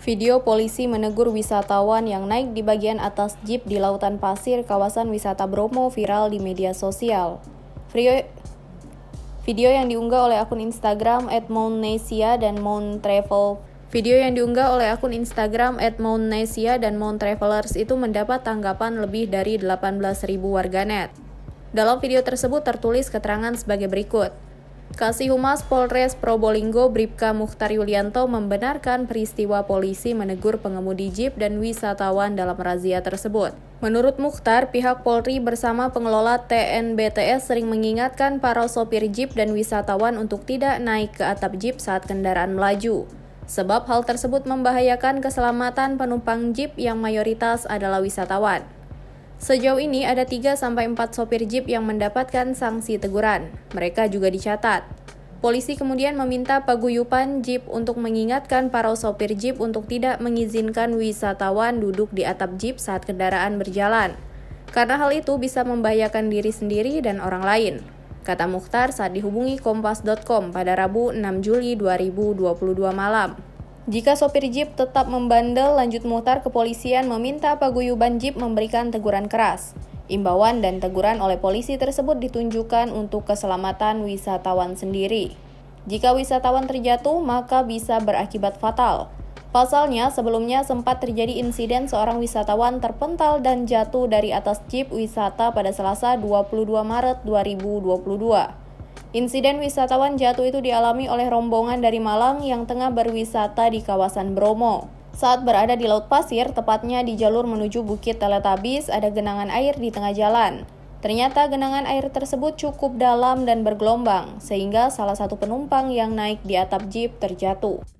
Video polisi menegur wisatawan yang naik di bagian atas jeep di Lautan Pasir, kawasan wisata Bromo, viral di media sosial. Video yang diunggah oleh akun Instagram @mountnesia dan Mount Travel Video yang diunggah oleh akun Instagram @mountnesia dan Mount Travelers itu mendapat tanggapan lebih dari 18.000 warganet. Dalam video tersebut tertulis keterangan sebagai berikut. Kasih Humas Polres Probolinggo Bripka Mukhtar Yulianto membenarkan peristiwa polisi menegur pengemudi jeep dan wisatawan dalam razia tersebut. Menurut Mukhtar, pihak Polri bersama pengelola TNBTS sering mengingatkan para sopir jeep dan wisatawan untuk tidak naik ke atap jeep saat kendaraan melaju. Sebab hal tersebut membahayakan keselamatan penumpang jeep yang mayoritas adalah wisatawan. Sejauh ini ada 3-4 sopir jeep yang mendapatkan sanksi teguran. Mereka juga dicatat. Polisi kemudian meminta paguyupan jeep untuk mengingatkan para sopir jeep untuk tidak mengizinkan wisatawan duduk di atap jeep saat kendaraan berjalan. Karena hal itu bisa membahayakan diri sendiri dan orang lain, kata Mukhtar saat dihubungi Kompas.com pada Rabu 6 Juli 2022 malam. Jika sopir jeep tetap membandel, lanjut mutar kepolisian meminta paguyuban jeep memberikan teguran keras. Imbauan dan teguran oleh polisi tersebut ditunjukkan untuk keselamatan wisatawan sendiri. Jika wisatawan terjatuh, maka bisa berakibat fatal. Pasalnya, sebelumnya sempat terjadi insiden seorang wisatawan terpental dan jatuh dari atas jeep wisata pada Selasa 22 Maret 2022. Insiden wisatawan jatuh itu dialami oleh rombongan dari Malang yang tengah berwisata di kawasan Bromo. Saat berada di Laut Pasir, tepatnya di jalur menuju Bukit Teletabis, ada genangan air di tengah jalan. Ternyata genangan air tersebut cukup dalam dan bergelombang, sehingga salah satu penumpang yang naik di atap jeep terjatuh.